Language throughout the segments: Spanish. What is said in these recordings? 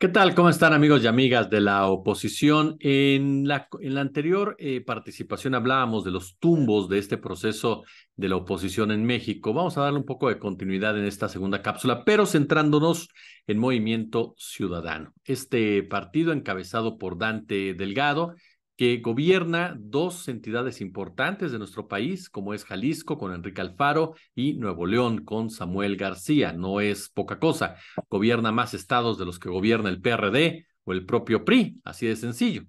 ¿Qué tal? ¿Cómo están amigos y amigas de la oposición? En la, en la anterior eh, participación hablábamos de los tumbos de este proceso de la oposición en México. Vamos a darle un poco de continuidad en esta segunda cápsula, pero centrándonos en Movimiento Ciudadano. Este partido encabezado por Dante Delgado que gobierna dos entidades importantes de nuestro país, como es Jalisco con Enrique Alfaro y Nuevo León con Samuel García. No es poca cosa. Gobierna más estados de los que gobierna el PRD o el propio PRI, así de sencillo.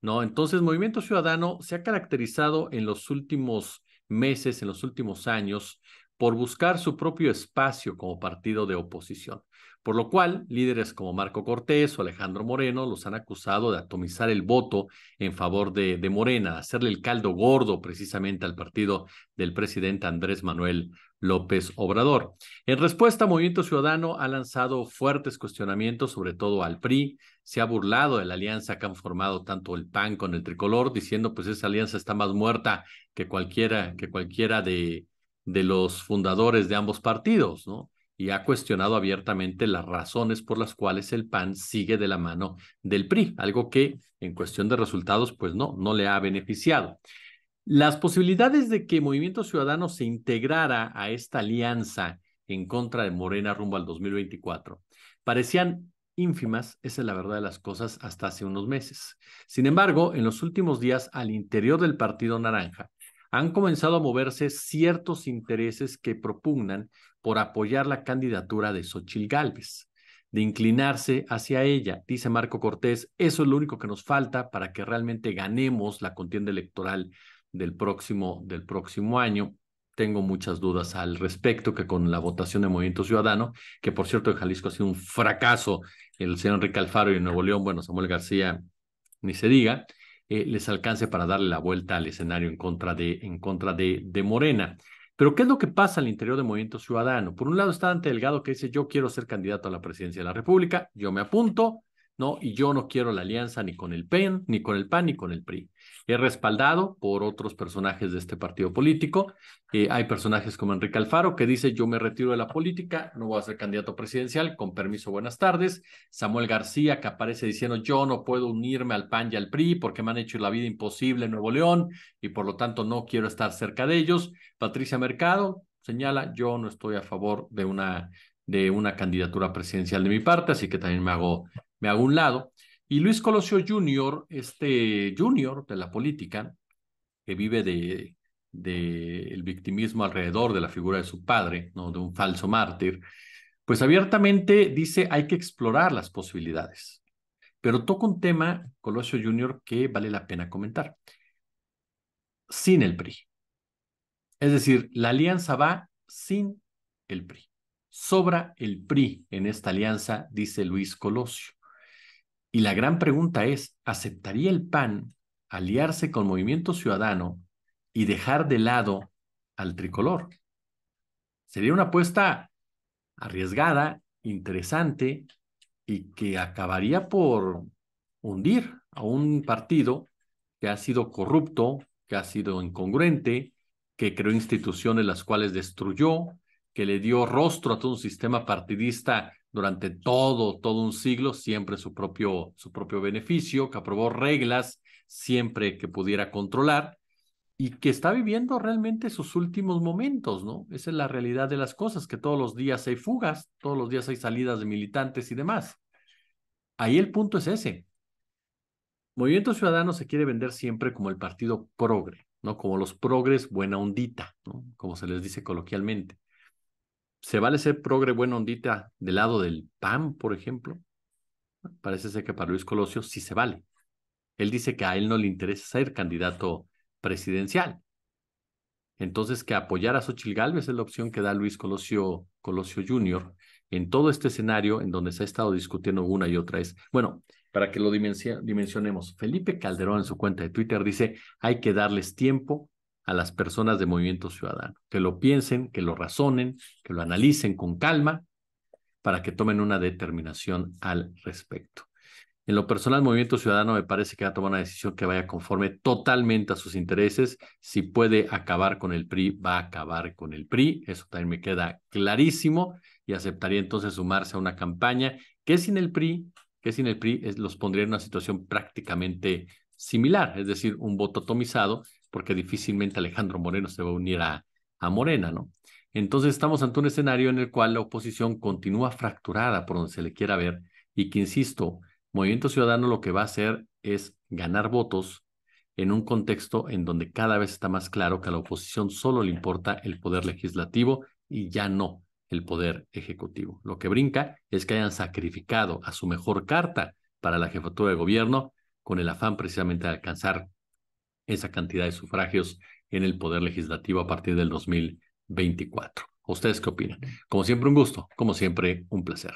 ¿No? Entonces, Movimiento Ciudadano se ha caracterizado en los últimos meses, en los últimos años, por buscar su propio espacio como partido de oposición, por lo cual líderes como Marco Cortés o Alejandro Moreno los han acusado de atomizar el voto en favor de, de Morena, hacerle el caldo gordo precisamente al partido del presidente Andrés Manuel López Obrador. En respuesta, Movimiento Ciudadano ha lanzado fuertes cuestionamientos, sobre todo al PRI, se ha burlado de la alianza que han formado tanto el PAN con el tricolor, diciendo pues esa alianza está más muerta que cualquiera, que cualquiera de, de los fundadores de ambos partidos, ¿no? Y ha cuestionado abiertamente las razones por las cuales el PAN sigue de la mano del PRI, algo que en cuestión de resultados, pues no, no le ha beneficiado. Las posibilidades de que Movimiento Ciudadano se integrara a esta alianza en contra de Morena rumbo al 2024 parecían ínfimas, esa es la verdad de las cosas, hasta hace unos meses. Sin embargo, en los últimos días, al interior del Partido Naranja, han comenzado a moverse ciertos intereses que propugnan por apoyar la candidatura de Xochil Gálvez, de inclinarse hacia ella. Dice Marco Cortés, eso es lo único que nos falta para que realmente ganemos la contienda electoral del próximo, del próximo año tengo muchas dudas al respecto, que con la votación de Movimiento Ciudadano, que por cierto en Jalisco ha sido un fracaso, el señor Enrique Alfaro y en Nuevo León, bueno, Samuel García, ni se diga, eh, les alcance para darle la vuelta al escenario en contra, de, en contra de, de Morena. Pero ¿qué es lo que pasa al interior de Movimiento Ciudadano? Por un lado está Dante Delgado que dice yo quiero ser candidato a la presidencia de la República, yo me apunto, ¿no? Y yo no quiero la alianza ni con el PEN, ni con el PAN, ni con el PRI. He respaldado por otros personajes de este partido político. Eh, hay personajes como Enrique Alfaro que dice yo me retiro de la política, no voy a ser candidato presidencial, con permiso, buenas tardes. Samuel García que aparece diciendo yo no puedo unirme al PAN y al PRI porque me han hecho la vida imposible en Nuevo León y por lo tanto no quiero estar cerca de ellos. Patricia Mercado señala yo no estoy a favor de una de una candidatura presidencial de mi parte, así que también me hago, me hago un lado. Y Luis Colosio Jr., este junior de la política, que vive de, el victimismo alrededor de la figura de su padre, ¿no? de un falso mártir, pues abiertamente dice hay que explorar las posibilidades. Pero toca un tema, Colosio Jr., que vale la pena comentar. Sin el PRI. Es decir, la alianza va sin el PRI. Sobra el PRI en esta alianza, dice Luis Colosio. Y la gran pregunta es, ¿aceptaría el PAN aliarse con Movimiento Ciudadano y dejar de lado al tricolor? Sería una apuesta arriesgada, interesante y que acabaría por hundir a un partido que ha sido corrupto, que ha sido incongruente, que creó instituciones las cuales destruyó, que le dio rostro a todo un sistema partidista durante todo, todo un siglo, siempre su propio, su propio beneficio, que aprobó reglas siempre que pudiera controlar y que está viviendo realmente sus últimos momentos, ¿no? Esa es la realidad de las cosas, que todos los días hay fugas, todos los días hay salidas de militantes y demás. Ahí el punto es ese. Movimiento Ciudadano se quiere vender siempre como el partido progre, ¿no? Como los progres buena ondita, ¿no? Como se les dice coloquialmente. ¿Se vale ser progre buena ondita del lado del PAN, por ejemplo? Parece ser que para Luis Colosio sí se vale. Él dice que a él no le interesa ser candidato presidencial. Entonces, que apoyar a Xochitl Galvez es la opción que da Luis Colosio, Colosio Jr. en todo este escenario en donde se ha estado discutiendo una y otra vez. Bueno, para que lo dimensionemos, Felipe Calderón en su cuenta de Twitter dice: hay que darles tiempo a las personas de Movimiento Ciudadano, que lo piensen, que lo razonen, que lo analicen con calma para que tomen una determinación al respecto. En lo personal, Movimiento Ciudadano me parece que va a tomar una decisión que vaya conforme totalmente a sus intereses. Si puede acabar con el PRI, va a acabar con el PRI. Eso también me queda clarísimo y aceptaría entonces sumarse a una campaña que sin el PRI, que sin el PRI los pondría en una situación prácticamente similar, es decir, un voto atomizado, porque difícilmente Alejandro Moreno se va a unir a, a Morena, ¿no? Entonces estamos ante un escenario en el cual la oposición continúa fracturada por donde se le quiera ver y que, insisto, Movimiento Ciudadano lo que va a hacer es ganar votos en un contexto en donde cada vez está más claro que a la oposición solo le importa el poder legislativo y ya no el poder ejecutivo. Lo que brinca es que hayan sacrificado a su mejor carta para la jefatura de gobierno con el afán precisamente de alcanzar esa cantidad de sufragios en el Poder Legislativo a partir del 2024. ¿Ustedes qué opinan? Como siempre, un gusto, como siempre, un placer.